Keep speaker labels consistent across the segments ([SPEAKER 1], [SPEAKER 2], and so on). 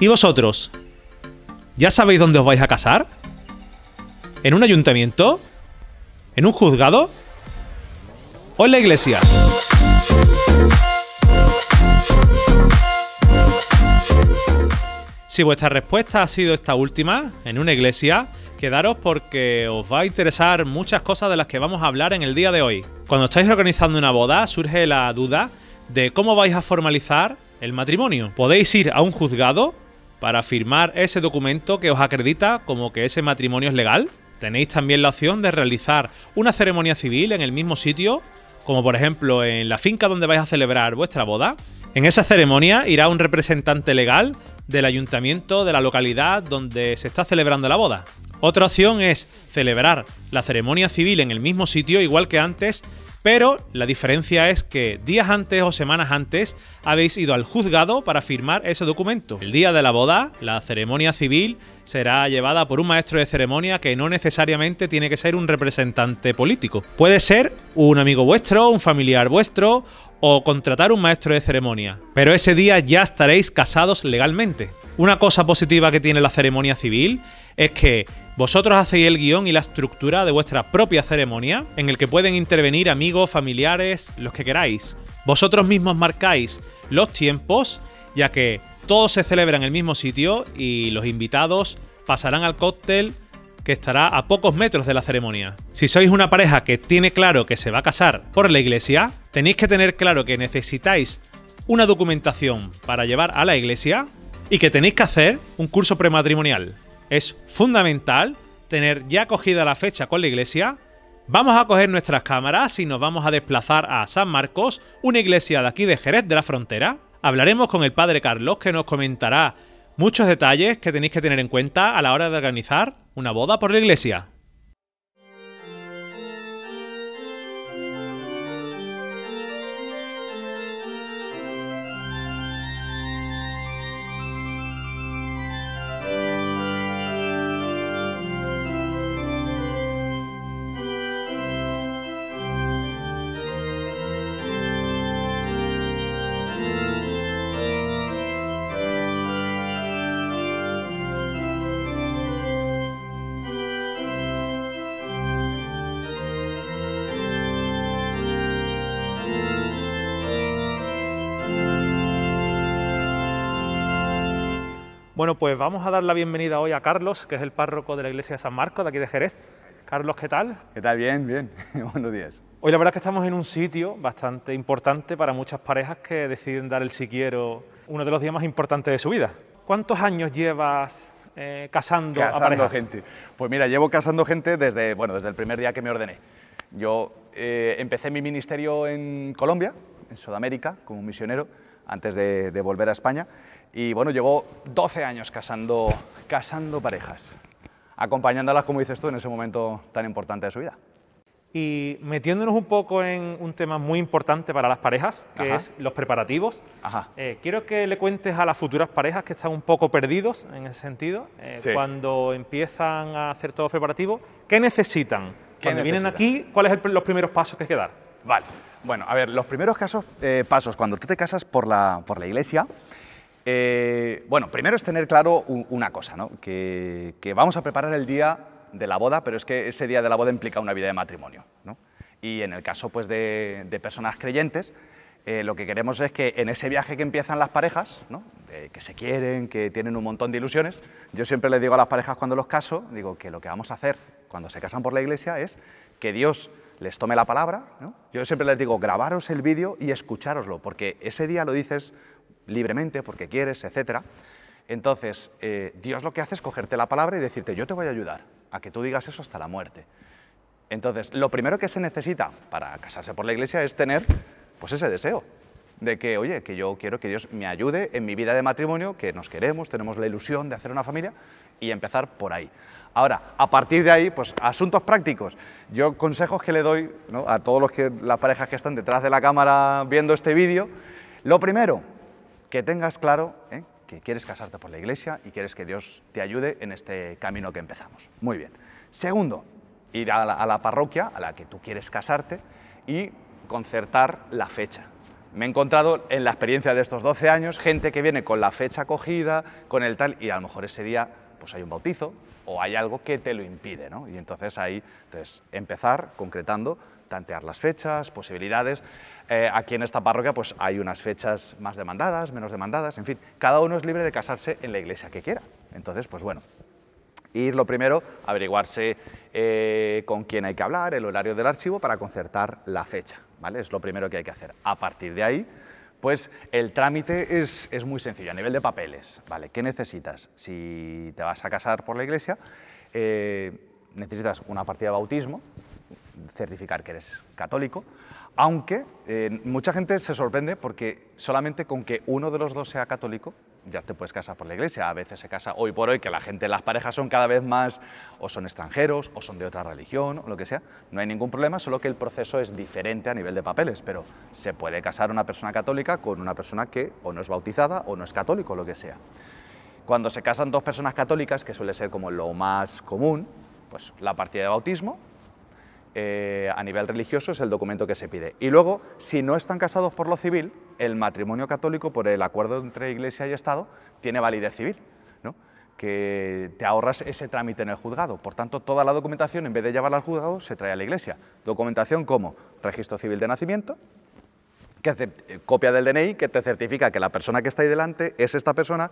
[SPEAKER 1] ¿Y vosotros? ¿Ya sabéis dónde os vais a casar? ¿En un ayuntamiento? ¿En un juzgado? ¿O en la iglesia? Si vuestra respuesta ha sido esta última, en una iglesia, quedaros porque os va a interesar muchas cosas de las que vamos a hablar en el día de hoy. Cuando estáis organizando una boda, surge la duda de cómo vais a formalizar el matrimonio. Podéis ir a un juzgado para firmar ese documento que os acredita como que ese matrimonio es legal. Tenéis también la opción de realizar una ceremonia civil en el mismo sitio, como por ejemplo en la finca donde vais a celebrar vuestra boda. En esa ceremonia irá un representante legal del ayuntamiento de la localidad donde se está celebrando la boda. Otra opción es celebrar la ceremonia civil en el mismo sitio, igual que antes, pero la diferencia es que días antes o semanas antes habéis ido al juzgado para firmar ese documento. El día de la boda, la ceremonia civil será llevada por un maestro de ceremonia que no necesariamente tiene que ser un representante político. Puede ser un amigo vuestro, un familiar vuestro o contratar un maestro de ceremonia, pero ese día ya estaréis casados legalmente. Una cosa positiva que tiene la ceremonia civil es que vosotros hacéis el guión y la estructura de vuestra propia ceremonia, en el que pueden intervenir amigos, familiares, los que queráis. Vosotros mismos marcáis los tiempos, ya que todo se celebra en el mismo sitio y los invitados pasarán al cóctel que estará a pocos metros de la ceremonia. Si sois una pareja que tiene claro que se va a casar por la iglesia, tenéis que tener claro que necesitáis una documentación para llevar a la iglesia y que tenéis que hacer un curso prematrimonial. Es fundamental tener ya cogida la fecha con la iglesia. Vamos a coger nuestras cámaras y nos vamos a desplazar a San Marcos, una iglesia de aquí de Jerez de la Frontera. Hablaremos con el padre Carlos que nos comentará muchos detalles que tenéis que tener en cuenta a la hora de organizar una boda por la iglesia. Bueno, pues vamos a dar la bienvenida hoy a Carlos, que es el párroco de la iglesia de San Marcos, de aquí de Jerez. Carlos, ¿qué tal? ¿Qué tal? Bien, bien. Buenos días. Hoy la verdad es que estamos en un sitio bastante importante para muchas parejas que deciden dar el siquiero uno de los días más importantes de su vida. ¿Cuántos años llevas eh, casando, a parejas? gente.
[SPEAKER 2] Pues mira, llevo casando gente desde, bueno, desde el primer día que me ordené. Yo eh, empecé mi ministerio en Colombia, en Sudamérica, como misionero, antes de volver a España. Y bueno, llevo 12 años casando, casando parejas, acompañándolas, como dices tú, en ese
[SPEAKER 1] momento tan importante de su vida. Y metiéndonos un poco en un tema muy importante para las parejas, que es los preparativos, Ajá. Eh, quiero que le cuentes a las futuras parejas que están un poco perdidos en ese sentido, eh, cuando empiezan a hacer todos los preparativos, ¿qué necesitan? cuando vienen aquí, ¿cuáles son los primeros pasos que hay que dar? Vale, bueno, a ver,
[SPEAKER 2] los primeros casos, eh, pasos, cuando tú te casas por la, por la iglesia, eh, bueno, primero es tener claro una cosa, ¿no? que, vamos a preparar el día de la boda, pero es que ese día de la boda implica una vida de matrimonio. Y en el caso pues, de, personas creyentes, eh, lo que queremos es que en ese viaje que empiezan las parejas, que se quieren, que tienen un montón de ilusiones, yo siempre les digo a las parejas cuando los caso, digo que lo que vamos a hacer cuando se casan por la iglesia es que Dios les tome la palabra. Yo siempre les digo, grabaros el vídeo y escuchároslo, porque ese día lo dices libremente, porque quieres, etc. Entonces, eh, Dios lo que hace es cogerte la palabra y decirte, yo te voy a ayudar a que tú digas eso hasta la muerte. Entonces, lo primero que se necesita para casarse por la iglesia es tener pues ese deseo de que, oye, que yo quiero que Dios me ayude en mi vida de matrimonio, que nos queremos, tenemos la ilusión de hacer una familia y empezar por ahí. Ahora, a partir de ahí, pues asuntos prácticos. Yo consejos que le doy a todos los que, las parejas que están detrás de la cámara viendo este vídeo. Lo primero, que tengas claro ¿eh? que quieres casarte por la iglesia y quieres que Dios te ayude en este camino que empezamos. Muy bien. Segundo, ir a la, parroquia a la que tú quieres casarte y concertar la fecha. Me he encontrado en la experiencia de estos 12 años gente que viene con la fecha acogida, con el tal, y a lo mejor ese día pues hay un bautizo o hay algo que te lo impide, Y entonces ahí, entonces, empezar concretando tantear las fechas, posibilidades. Eh, aquí en esta parroquia pues hay unas fechas más demandadas, menos demandadas, en fin, cada uno es libre de casarse en la iglesia que quiera. Entonces, pues bueno, ir lo primero, averiguarse eh, con quién hay que hablar, el horario del archivo para concertar la fecha, ¿vale? Es lo primero que hay que hacer. A partir de ahí, pues el trámite es, muy sencillo, a nivel de papeles, ¿vale? ¿Qué necesitas? Si te vas a casar por la iglesia, eh, necesitas una partida de bautismo, certificar que eres católico, aunque eh, mucha gente se sorprende porque solamente con que uno de los dos sea católico ya te puedes casar por la iglesia. A veces se casa hoy por hoy que la gente, las parejas son cada vez más o son extranjeros o son de otra religión o lo que sea. No hay ningún problema, solo que el proceso es diferente a nivel de papeles, pero se puede casar una persona católica con una persona que o no es bautizada o no es católico, lo que sea. Cuando se casan dos personas católicas, que suele ser como lo más común, pues la partida de bautismo eh, a nivel religioso es el documento que se pide. Y luego, si no están casados por lo civil, el matrimonio católico, por el acuerdo entre Iglesia y Estado, tiene validez civil, ¿no? que te ahorras ese trámite en el juzgado. Por tanto, toda la documentación, en vez de llevarla al juzgado, se trae a la Iglesia. Documentación como registro civil de nacimiento, que eh, copia del DNI que te certifica que la persona que está ahí delante es esta persona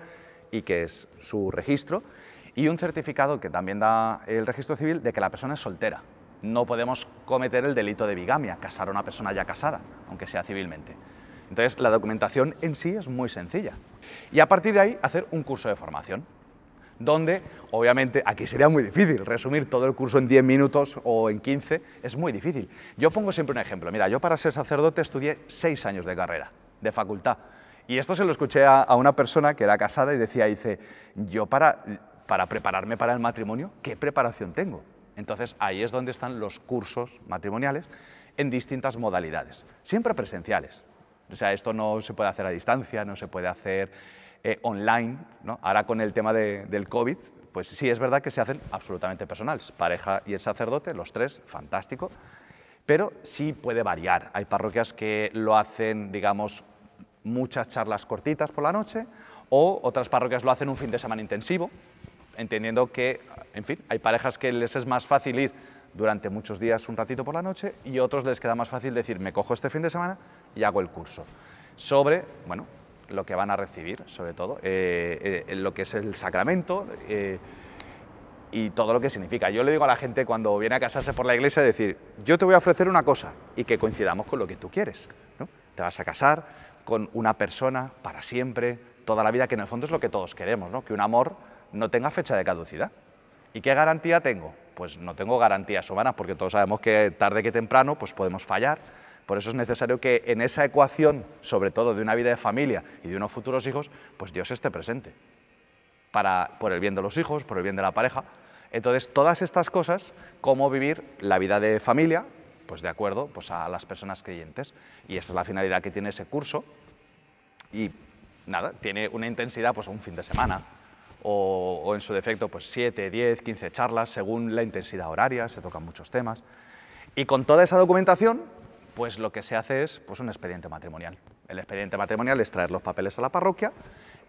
[SPEAKER 2] y que es su registro, y un certificado que también da el registro civil de que la persona es soltera, no podemos cometer el delito de bigamia, casar a una persona ya casada, aunque sea civilmente. Entonces, la documentación en sí es muy sencilla. Y a partir de ahí, hacer un curso de formación, donde, obviamente, aquí sería muy difícil resumir todo el curso en 10 minutos o en 15, es muy difícil. Yo pongo siempre un ejemplo. Mira, yo para ser sacerdote estudié 6 años de carrera, de facultad. Y esto se lo escuché a, una persona que era casada y decía, dice, yo para, para prepararme para el matrimonio, ¿qué preparación tengo? Entonces ahí es donde están los cursos matrimoniales en distintas modalidades, siempre presenciales. O sea, esto no se puede hacer a distancia, no se puede hacer eh, online. Ahora con el tema del COVID, pues sí es verdad que se hacen absolutamente personales. Pareja y el sacerdote, los tres, fantástico. Pero sí puede variar. Hay parroquias que lo hacen, digamos, muchas charlas cortitas por la noche, o otras parroquias lo hacen un fin de semana intensivo, entendiendo que, en fin, hay parejas que les es más fácil ir durante muchos días un ratito por la noche y otros les queda más fácil decir, me cojo este fin de semana y hago el curso. Sobre, bueno, lo que van a recibir, sobre todo, eh, eh, lo que es el sacramento eh, y todo lo que significa. Yo le digo a la gente cuando viene a casarse por la iglesia, decir, yo te voy a ofrecer una cosa y que coincidamos con lo que tú quieres. Te vas a casar con una persona para siempre, toda la vida, que en el fondo es lo que todos queremos, que un amor no tenga fecha de caducidad. ¿Y qué garantía tengo? Pues no tengo garantías humanas, porque todos sabemos que tarde que temprano pues podemos fallar. Por eso es necesario que en esa ecuación, sobre todo de una vida de familia y de unos futuros hijos, pues Dios esté presente. Para, por el bien de los hijos, por el bien de la pareja. Entonces, todas estas cosas, cómo vivir la vida de familia, pues de acuerdo pues a las personas creyentes. Y esa es la finalidad que tiene ese curso. Y nada, tiene una intensidad, pues un fin de semana, o, en su defecto pues 7, 10, 15 charlas, según la intensidad horaria, se tocan muchos temas. Y con toda esa documentación, pues lo que se hace es pues, un expediente matrimonial. El expediente matrimonial es traer los papeles a la parroquia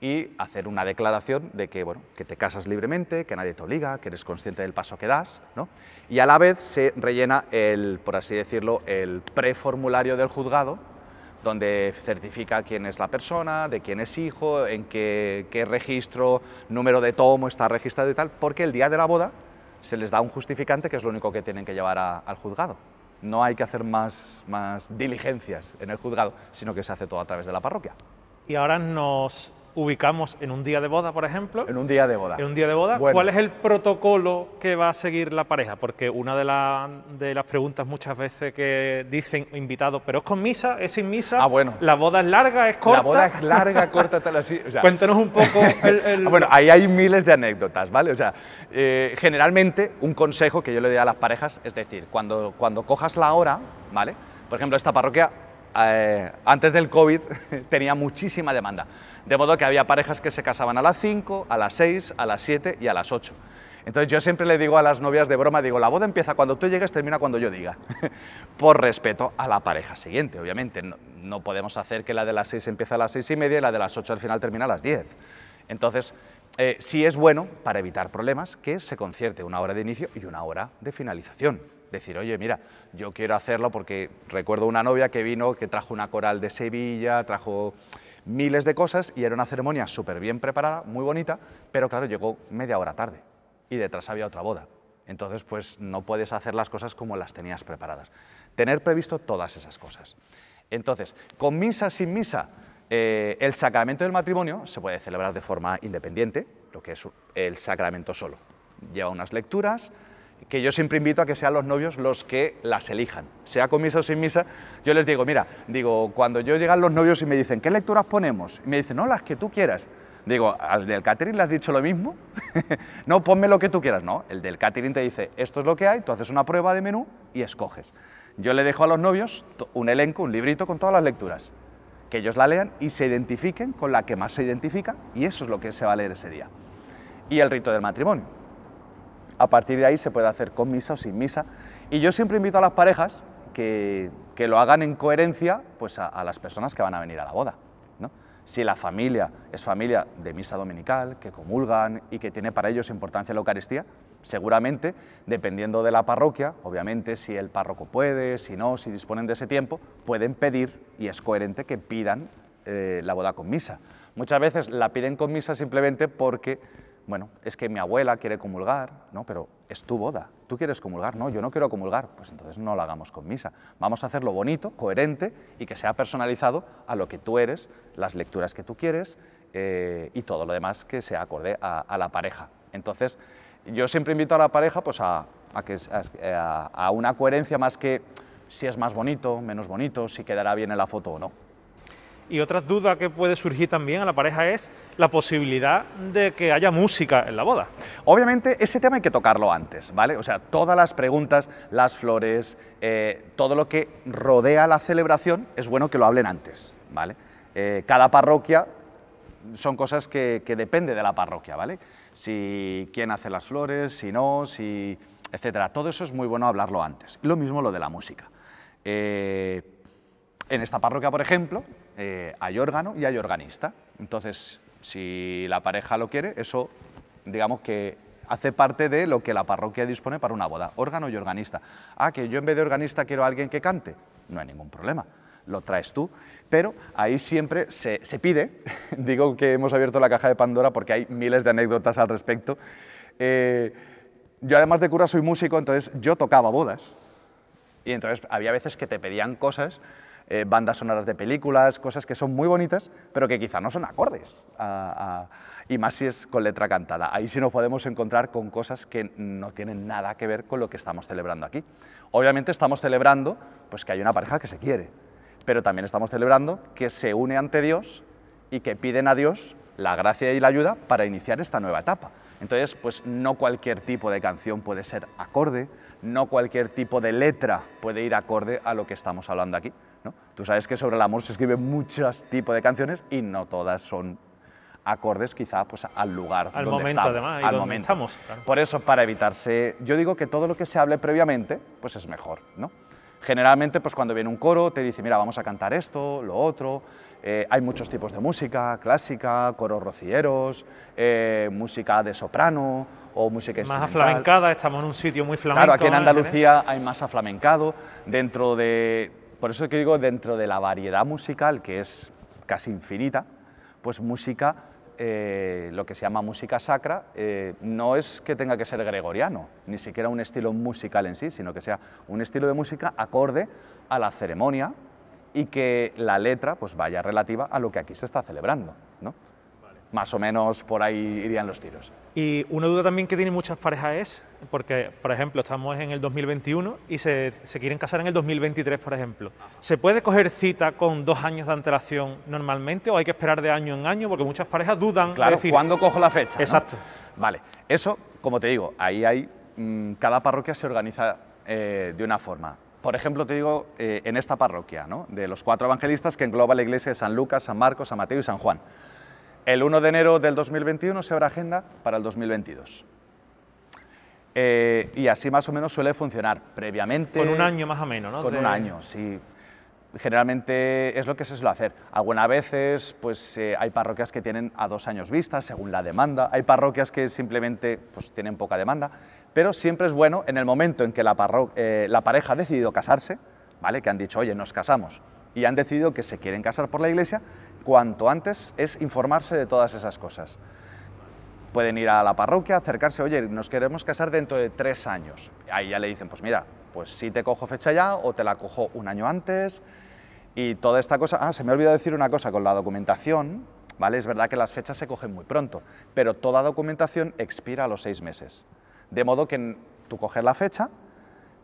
[SPEAKER 2] y hacer una declaración de que, bueno, que te casas libremente, que nadie te obliga, que eres consciente del paso que das, ¿no? Y a la vez se rellena el, por así decirlo, el preformulario del juzgado, donde certifica quién es la persona, de quién es hijo, en qué, registro, número de tomo está registrado y tal, porque el día de la boda se les da un justificante que es lo único que tienen que llevar al juzgado. No hay que hacer más, más diligencias en el juzgado, sino que se hace todo a través de la parroquia.
[SPEAKER 1] Y ahora nos ubicamos en un día de boda, por ejemplo. En
[SPEAKER 2] un día de boda. En un día
[SPEAKER 1] de boda. ¿Cuál es el protocolo que va a seguir la pareja? Porque una de, las preguntas muchas veces que dicen invitados, pero es con misa, es sin misa. Ah, bueno. La boda es larga, es corta. La boda es larga, corta, tal así. O un poco. El,
[SPEAKER 2] ah, bueno, ahí hay miles de anécdotas, ¿vale? O sea, eh, generalmente un consejo que yo le doy a las parejas es decir, cuando, cuando cojas la hora, ¿vale? Por ejemplo, esta parroquia eh, antes del COVID tenía muchísima demanda. De modo que había parejas que se casaban a las 5, a las 6, a las 7 y a las 8. Entonces yo siempre le digo a las novias de broma, digo, la boda empieza cuando tú llegues, termina cuando yo diga, por respeto a la pareja siguiente, obviamente. No, podemos hacer que la de las 6 empiece a las 6 y media y la de las 8 al final termina a las 10. Entonces, eh, sí es bueno, para evitar problemas, que se concierte una hora de inicio y una hora de finalización. Decir, oye, mira, yo quiero hacerlo porque recuerdo una novia que vino, que trajo una coral de Sevilla, trajo miles de cosas y era una ceremonia súper bien preparada, muy bonita, pero claro, llegó media hora tarde y detrás había otra boda. Entonces, pues no puedes hacer las cosas como las tenías preparadas. Tener previsto todas esas cosas. Entonces, con misa, sin misa, eh, el sacramento del matrimonio se puede celebrar de forma independiente, lo que es el sacramento solo. Lleva unas lecturas, que yo siempre invito a que sean los novios los que las elijan, sea con misa o sin misa, yo les digo, mira, digo, cuando yo llegan los novios y me dicen, ¿qué lecturas ponemos? Y me dicen, no, las que tú quieras. Digo, ¿al del catering le has dicho lo mismo? no, ponme lo que tú quieras. No, el del catering te dice, esto es lo que hay, tú haces una prueba de menú y escoges. Yo le dejo a los novios un elenco, un librito con todas las lecturas, que ellos la lean y se identifiquen con la que más se identifica y eso es lo que se va a leer ese día. Y el rito del matrimonio, a partir de ahí se puede hacer con misa o sin misa. Y yo siempre invito a las parejas que, que lo hagan en coherencia pues, a, las personas que van a venir a la boda. ¿no? Si la familia es familia de misa dominical, que comulgan y que tiene para ellos importancia la Eucaristía, seguramente, dependiendo de la parroquia, obviamente si el párroco puede, si no, si disponen de ese tiempo, pueden pedir, y es coherente que pidan eh, la boda con misa. Muchas veces la piden con misa simplemente porque bueno, es que mi abuela quiere comulgar, ¿no? pero es tu boda, tú quieres comulgar, no, yo no quiero comulgar, pues entonces no lo hagamos con misa, vamos a hacerlo bonito, coherente y que sea personalizado a lo que tú eres, las lecturas que tú quieres eh, y todo lo demás que se acorde a, la pareja. Entonces, yo siempre invito a la pareja pues, a, a una coherencia más que si es más bonito, menos bonito, si quedará bien en la foto o no.
[SPEAKER 1] Y otra duda que puede surgir también a la pareja es la posibilidad de que haya música en la boda. Obviamente ese tema hay que tocarlo antes, ¿vale? O sea, todas las
[SPEAKER 2] preguntas, las flores, eh, todo lo que rodea la celebración, es bueno que lo hablen antes, ¿vale? Eh, cada parroquia son cosas que, que depende de la parroquia, ¿vale? Si quién hace las flores, si no, si etcétera. Todo eso es muy bueno hablarlo antes. Lo mismo lo de la música. Eh, en esta parroquia, por ejemplo, eh, hay órgano y hay organista. Entonces, si la pareja lo quiere, eso digamos que hace parte de lo que la parroquia dispone para una boda, órgano y organista. Ah, que yo en vez de organista quiero a alguien que cante, no hay ningún problema, lo traes tú, pero ahí siempre se, pide, digo que hemos abierto la caja de Pandora porque hay miles de anécdotas al respecto, eh, yo además de cura soy músico, entonces yo tocaba bodas, y entonces había veces que te pedían cosas eh, bandas sonoras de películas, cosas que son muy bonitas, pero que quizá no son acordes. y más si es con letra cantada. Ahí sí nos podemos encontrar con cosas que no tienen nada que ver con lo que estamos celebrando aquí. Obviamente estamos celebrando pues, que hay una pareja que se quiere, pero también estamos celebrando que se une ante Dios y que piden a Dios la gracia y la ayuda para iniciar esta nueva etapa. Entonces, pues no cualquier tipo de canción puede ser acorde, no cualquier tipo de letra puede ir acorde a lo que estamos hablando aquí. Tú sabes que sobre el amor se escriben muchos tipos de canciones y no todas son acordes quizá pues, al lugar al momento, además, al momento. Estamos, Por eso, para evitarse, yo digo que todo lo que se hable previamente, pues es mejor, ¿no? Generalmente, pues cuando viene un coro, te dice, mira, vamos a cantar esto, lo otro, eh, hay muchos tipos de música, clásica, coros rocieros, eh, música de soprano o música instrumental. Más
[SPEAKER 1] aflamencada, estamos en un sitio muy flamenco. Claro, aquí en ¿eh? Andalucía
[SPEAKER 2] hay más aflamencado, dentro de por eso que digo, dentro de la variedad musical, que es casi infinita, pues música, eh, lo que se llama música sacra, eh, no es que tenga que ser gregoriano, ni siquiera un estilo musical en sí, sino que sea un estilo de música acorde a la ceremonia y que la letra pues vaya relativa a lo que aquí se está celebrando, ¿no? más o menos por ahí
[SPEAKER 1] irían los tiros. Y una duda también que tienen muchas parejas es, porque por ejemplo estamos en el 2021 y se, quieren casar en el 2023, por ejemplo. ¿Se puede coger cita con dos años de antelación normalmente o hay que esperar de año en año? Porque muchas parejas dudan. Claro, decir, ¿cuándo cojo la
[SPEAKER 2] fecha? Exacto. Vale, eso, como te digo, ahí hay, mm, cada parroquia se organiza eh, de una forma. Por ejemplo, te digo, eh, en esta parroquia, ¿no? de los cuatro evangelistas que engloba la iglesia de San Lucas, San Marcos, San Mateo y San Juan. El 1 de enero del 2021 se abre agenda para el 2022. Eh, y así más o menos suele funcionar previamente. Con un año
[SPEAKER 1] más o menos, ¿no? Con un año,
[SPEAKER 2] sí. Generalmente es lo que se suele hacer. Algunas veces pues, eh, hay parroquias que tienen a dos años vista, según la demanda. Hay parroquias que simplemente pues, tienen poca demanda. Pero siempre es bueno, en el momento en que la, eh, pareja ha decidido casarse, ¿vale? que han dicho, oye, nos casamos, y han decidido que se quieren casar por la iglesia, cuanto antes es informarse de todas esas cosas. Pueden ir a la parroquia, acercarse, oye, nos queremos casar dentro de tres años. Ahí ya le dicen, pues mira, pues si te cojo fecha ya o te la cojo un año antes y toda esta cosa. Ah, se me olvidó decir una cosa con la documentación, ¿vale? Es verdad que las fechas se cogen muy pronto, pero toda documentación expira a los seis meses. De modo que tú coges la fecha,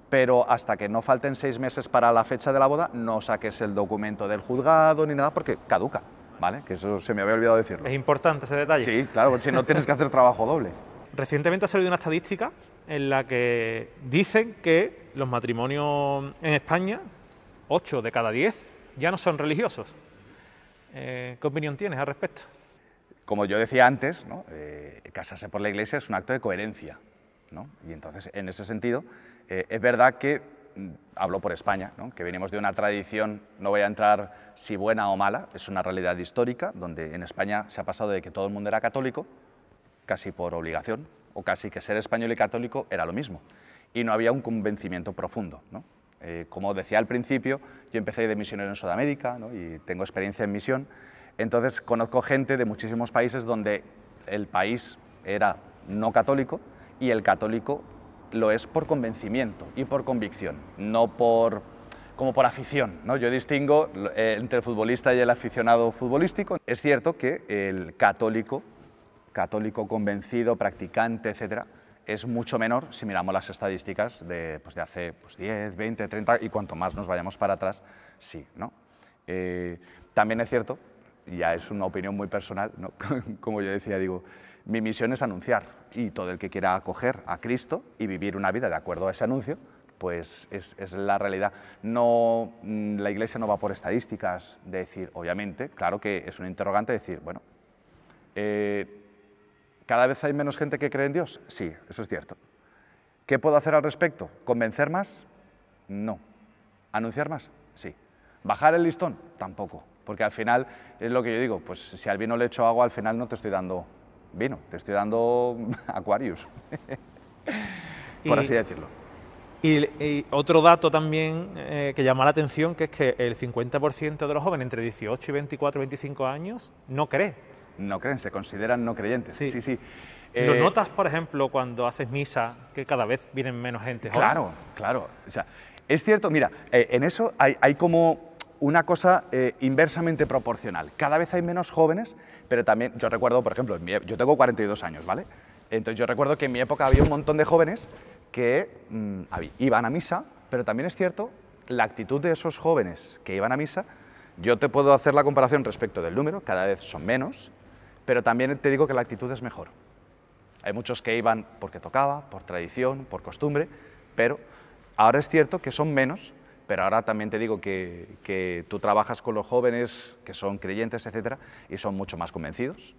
[SPEAKER 2] pero hasta que no falten seis meses para la fecha de la boda, no saques el documento del juzgado ni nada porque caduca, ¿vale? Que eso se me había olvidado decirlo.
[SPEAKER 1] Es importante ese detalle. Sí, claro, si no tienes que hacer trabajo doble. Recientemente ha salido una estadística en la que dicen que los matrimonios en España, ...ocho de cada diez... ya no son religiosos. Eh, ¿Qué opinión tienes al respecto?
[SPEAKER 2] Como yo decía antes, ¿no? Eh, casarse por la iglesia es un acto de coherencia. ¿no? Y entonces, en ese sentido, eh, es verdad que, mm, hablo por España, que venimos de una tradición, no voy a entrar si buena o mala, es una realidad histórica, donde en España se ha pasado de que todo el mundo era católico, casi por obligación, o casi que ser español y católico era lo mismo, y no había un convencimiento profundo. Eh, como decía al principio, yo empecé de misionero en Sudamérica y tengo experiencia en misión, entonces conozco gente de muchísimos países donde el país era no católico y el católico lo es por convencimiento y por convicción, no por como por afición. ¿no? Yo distingo eh, entre el futbolista y el aficionado futbolístico. Es cierto que el católico, católico convencido, practicante, etc., es mucho menor si miramos las estadísticas de, pues, de hace pues, 10, 20, 30 y cuanto más nos vayamos para atrás, sí. ¿no? Eh, también es cierto, ya es una opinión muy personal, como yo decía, digo, mi misión es anunciar y todo el que quiera acoger a Cristo y vivir una vida de acuerdo a ese anuncio, pues es, la realidad. No, mm, la Iglesia no va por estadísticas de decir, obviamente, claro que es un interrogante decir, bueno, eh, ¿cada vez hay menos gente que cree en Dios? Sí, eso es cierto. ¿Qué puedo hacer al respecto? ¿Convencer más? No. ¿Anunciar más? Sí. ¿Bajar el listón? Tampoco. Porque al final, es lo que yo digo, pues si al vino le echo agua, al final no te estoy dando vino, te estoy dando Aquarius, por así decirlo.
[SPEAKER 1] Y, otro dato también eh, que llama la atención, que es que el 50% de los jóvenes entre 18 y 24, 25 años
[SPEAKER 2] no cree. No creen, se consideran no creyentes. Sí, sí. sí. ¿Lo eh, notas,
[SPEAKER 1] por ejemplo, cuando haces misa, que cada vez vienen menos gente? Claro,
[SPEAKER 2] claro. O sea, es cierto, mira, eh, en eso hay, como una cosa inversamente proporcional. Cada vez hay menos jóvenes pero también yo recuerdo, por ejemplo, e, yo tengo 42 años, ¿vale? Entonces yo recuerdo que en mi época había un montón de jóvenes que mm, iban a misa, pero también es cierto la actitud de esos jóvenes que iban a misa, yo te puedo hacer la comparación respecto del número, cada vez son menos, pero también te digo que la actitud es mejor. Hay muchos que iban porque tocaba, por tradición, por costumbre, pero ahora es cierto que son menos pero ahora también te digo que, tú trabajas con los jóvenes que son creyentes, etcétera, y son mucho más convencidos,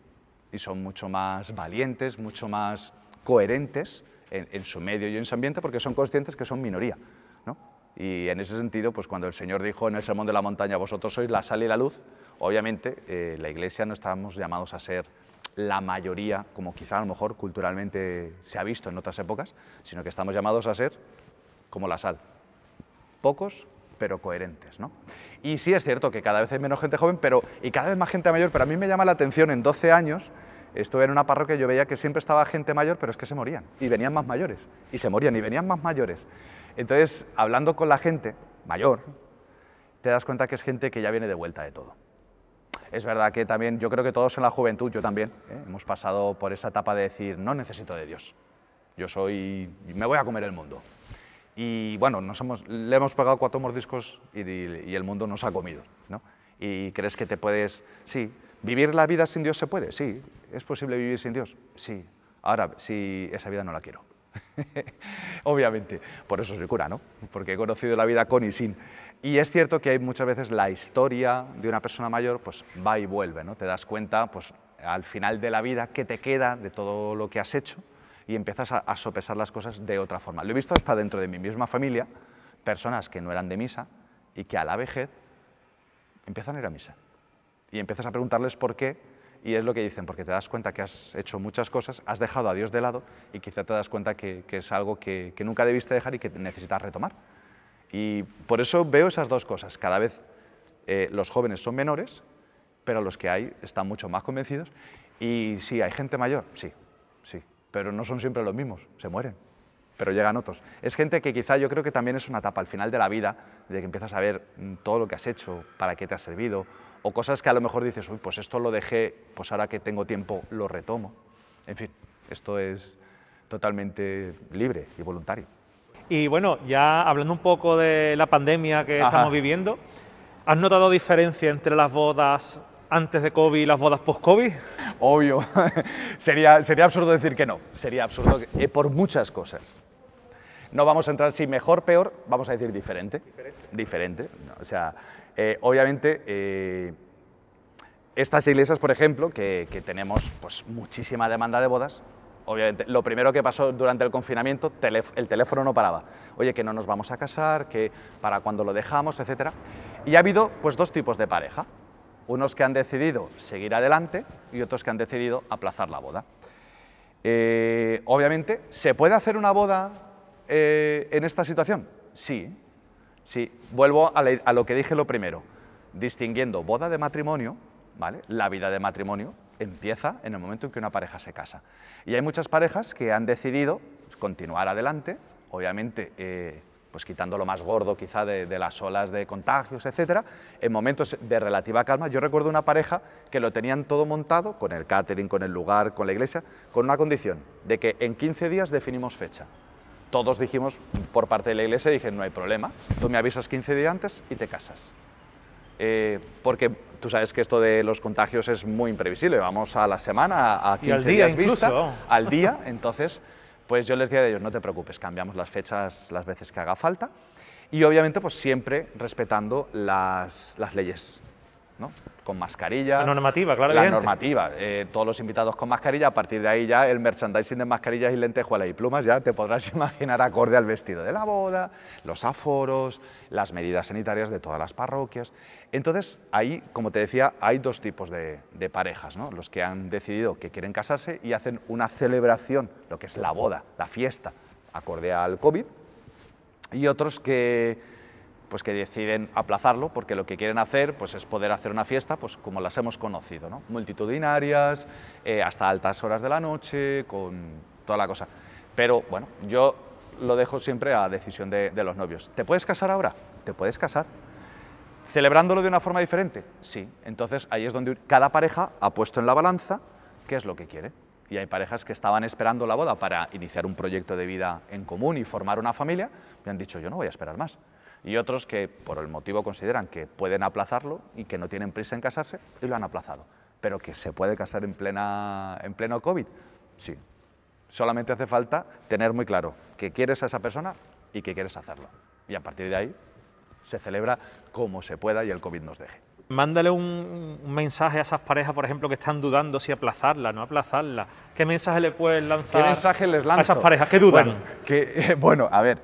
[SPEAKER 2] y son mucho más valientes, mucho más coherentes en, su medio y en su ambiente, porque son conscientes que son minoría, Y en ese sentido, pues cuando el Señor dijo en el Sermón de la Montaña, vosotros sois la sal y la luz, obviamente eh, la Iglesia no estábamos llamados a ser la mayoría, como quizá a lo mejor culturalmente se ha visto en otras épocas, sino que estamos llamados a ser como la sal, pocos, pero coherentes. ¿no? Y sí es cierto que cada vez hay menos gente joven pero, y cada vez más gente mayor, pero a mí me llama la atención en 12 años estuve en una parroquia y yo veía que siempre estaba gente mayor, pero es que se morían, y venían más mayores, y se morían, y venían más mayores. Entonces, hablando con la gente mayor, te das cuenta que es gente que ya viene de vuelta de todo. Es verdad que también, yo creo que todos en la juventud, yo también, ¿eh? hemos pasado por esa etapa de decir, no necesito de Dios, yo soy, me voy a comer el mundo, y bueno, le hemos pagado cuatro mordiscos y, el mundo nos ha comido. ¿no? Y crees que te puedes... Sí, ¿vivir la vida sin Dios se puede? Sí. ¿Es posible vivir sin Dios? Sí. Ahora, sí, esa vida no la quiero. Obviamente. Por eso soy cura, ¿no? Porque he conocido la vida con y sin. Y es cierto que hay muchas veces la historia de una persona mayor, pues va y vuelve, ¿no? Te das cuenta, pues al final de la vida, qué te queda de todo lo que has hecho y empiezas a, sopesar las cosas de otra forma. Lo he visto hasta dentro de mi misma familia, personas que no eran de misa y que a la vejez empiezan a ir a misa. Y empiezas a preguntarles por qué y es lo que dicen, porque te das cuenta que has hecho muchas cosas, has dejado a Dios de lado y quizá te das cuenta que, es algo que, nunca debiste dejar y que necesitas retomar. Y por eso veo esas dos cosas. Cada vez eh, los jóvenes son menores, pero los que hay están mucho más convencidos. Y sí, hay gente mayor, sí, pero no son siempre los mismos, se mueren, pero llegan otros. Es gente que quizá yo creo que también es una etapa al final de la vida, de que empiezas a ver mm, todo lo que has hecho, para qué te ha servido, o cosas que a lo mejor dices, uy, pues esto lo dejé, pues ahora que tengo tiempo lo retomo. En fin, esto es totalmente libre y voluntario.
[SPEAKER 1] Y bueno, ya hablando un poco de la pandemia que estamos viviendo, ¿has notado diferencia entre las bodas antes de COVID y las bodas post-COVID? Obvio, sería,
[SPEAKER 2] sería absurdo decir que no, sería absurdo eh, por muchas cosas. No vamos a entrar si mejor, peor, vamos a decir diferente. Diferente. o sea, eh, obviamente, eh, estas iglesias, por ejemplo, que, que tenemos pues, muchísima demanda de bodas, obviamente, lo primero que pasó durante el confinamiento, el teléfono no paraba. Oye, que no nos vamos a casar, que para cuando lo dejamos, etc. Y ha habido pues dos tipos de pareja unos que han decidido seguir adelante y otros que han decidido aplazar la boda. Eh, obviamente, ¿se puede hacer una boda eh, en esta situación? Sí, sí. Vuelvo a, lo que dije lo primero, distinguiendo boda de matrimonio, ¿vale? La vida de matrimonio empieza en el momento en que una pareja se casa. Y hay muchas parejas que han decidido continuar adelante, obviamente eh, pues quitando lo más gordo quizá de, las olas de contagios, etcétera, en momentos de relativa calma. Yo recuerdo una pareja que lo tenían todo montado, con el catering, con el lugar, con la iglesia, con una condición, de que en 15 días definimos fecha. Todos dijimos, por parte de la iglesia, dije, no hay problema, tú me avisas 15 días antes y te casas. Eh, porque tú sabes que esto de los contagios es muy imprevisible, vamos a la semana, a 15 días vista, al día, entonces... Pues yo les decía a ellos, no te preocupes, cambiamos las fechas las veces que haga falta y obviamente pues siempre respetando las, las leyes, ¿no? Con mascarilla. La normativa, claro. La normativa. Eh, todos los invitados con mascarilla, a partir de ahí ya el merchandising de mascarillas y lentejuelas y plumas ya te podrás imaginar acorde al vestido de la boda, los aforos, las medidas sanitarias de todas las parroquias. Entonces, ahí, como te decía, hay dos tipos de, parejas, ¿no? los que han decidido que quieren casarse y hacen una celebración, lo que es la boda, la fiesta, acorde al COVID, y otros que, pues, que deciden aplazarlo porque lo que quieren hacer pues, es poder hacer una fiesta pues como las hemos conocido, multitudinarias, eh, hasta altas horas de la noche, con toda la cosa. Pero bueno, yo lo dejo siempre a decisión de los novios. ¿Te puedes casar ahora? Te puedes casar ¿Celebrándolo de una forma diferente? Sí. Entonces ahí es donde cada pareja ha puesto en la balanza qué es lo que quiere. Y hay parejas que estaban esperando la boda para iniciar un proyecto de vida en común y formar una familia Me han dicho yo no voy a esperar más. Y otros que por el motivo consideran que pueden aplazarlo y que no tienen prisa en casarse y lo han aplazado. Pero que se puede casar en, pleno COVID, sí. Solamente hace falta tener muy claro que quieres a esa persona y que quieres hacerlo. Y a partir de ahí se celebra como se pueda y el COVID nos deje.
[SPEAKER 1] Mándale un, mensaje a esas parejas, por ejemplo, que están dudando si aplazarla, no aplazarla. ¿Qué mensaje le puedes lanzar ¿Qué mensaje les a esas parejas que dudan?
[SPEAKER 2] Bueno, a ver,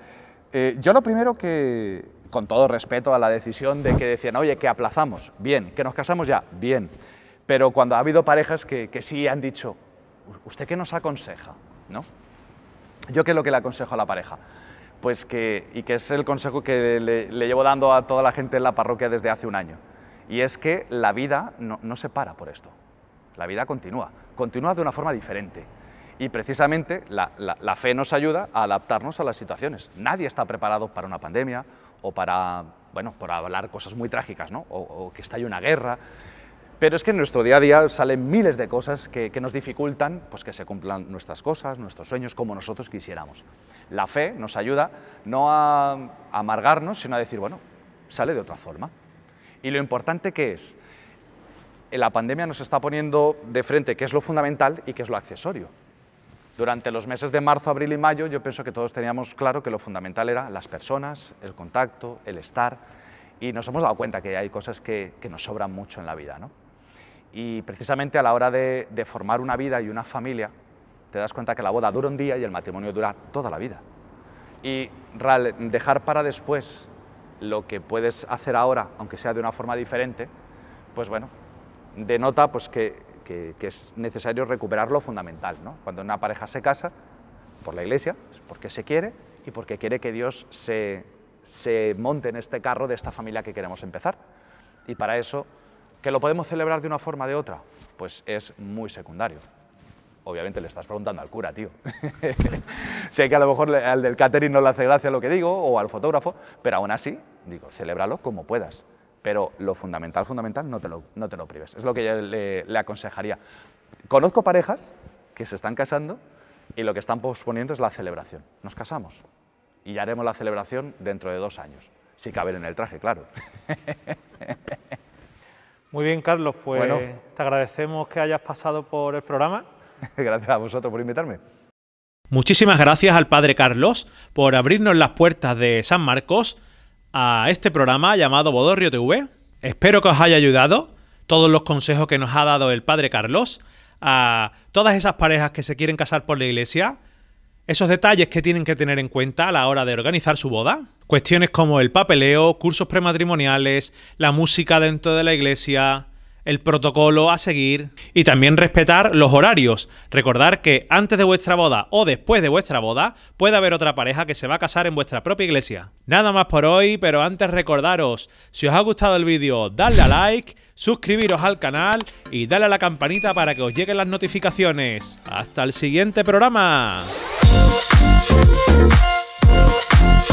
[SPEAKER 2] eh, yo lo primero que, con todo respeto a la decisión de que decían, oye, que aplazamos, bien, que nos casamos ya, bien. Pero cuando ha habido parejas que, que sí han dicho, ¿usted qué nos aconseja? ¿No? ¿Yo qué es lo que le aconsejo a la pareja? Pues que, y que es el consejo que le, llevo dando a toda la gente en la parroquia desde hace un año. Y es que la vida no, no se para por esto. La vida continúa, continúa de una forma diferente. Y precisamente la, fe nos ayuda a adaptarnos a las situaciones. Nadie está preparado para una pandemia o para, bueno, por hablar cosas muy trágicas, O, o que estalle una guerra. Pero es que en nuestro día a día salen miles de cosas que, nos dificultan pues que se cumplan nuestras cosas, nuestros sueños, como nosotros quisiéramos. La fe nos ayuda no a, amargarnos, sino a decir, bueno, sale de otra forma. Y lo importante que es, eh, la pandemia nos está poniendo de frente qué es lo fundamental y qué es lo accesorio. Durante los meses de marzo, abril y mayo, yo pienso que todos teníamos claro que lo fundamental era las personas, el contacto, el estar, y nos hemos dado cuenta que hay cosas que, que nos sobran mucho en la vida, ¿no? Y precisamente a la hora de, formar una vida y una familia, te das cuenta que la boda dura un día y el matrimonio dura toda la vida. Y dejar para después lo que puedes hacer ahora, aunque sea de una forma diferente, pues bueno, denota pues que, es necesario recuperar lo fundamental. Cuando una pareja se casa, por la iglesia, es porque se quiere y porque quiere que Dios se, se monte en este carro de esta familia que queremos empezar. Y para eso ¿Que lo podemos celebrar de una forma o de otra? Pues es muy secundario. Obviamente le estás preguntando al cura, tío. sé que a lo mejor al del catering no le hace gracia lo que digo, o al fotógrafo, pero aún así, digo, celébralo como puedas. Pero lo fundamental, fundamental, no te lo, no te lo prives. Es lo que yo le, le aconsejaría. Conozco parejas que se están casando y lo que están posponiendo es la celebración. Nos casamos y ya haremos la celebración
[SPEAKER 1] dentro de dos años. Si caben en el traje, claro. Muy bien, Carlos, pues te agradecemos que hayas pasado por el programa. gracias a vosotros por invitarme. Muchísimas gracias al Padre Carlos por abrirnos las puertas de San Marcos a este programa llamado Bodorrio TV. Espero que os haya ayudado todos los consejos que nos ha dado el Padre Carlos a todas esas parejas que se quieren casar por la iglesia, esos detalles que tienen que tener en cuenta a la hora de organizar su boda. Cuestiones como el papeleo, cursos prematrimoniales, la música dentro de la iglesia, el protocolo a seguir y también respetar los horarios. Recordar que antes de vuestra boda o después de vuestra boda puede haber otra pareja que se va a casar en vuestra propia iglesia. Nada más por hoy, pero antes recordaros, si os ha gustado el vídeo, dadle a like, suscribiros al canal y dale a la campanita para que os lleguen las notificaciones. Hasta el siguiente programa.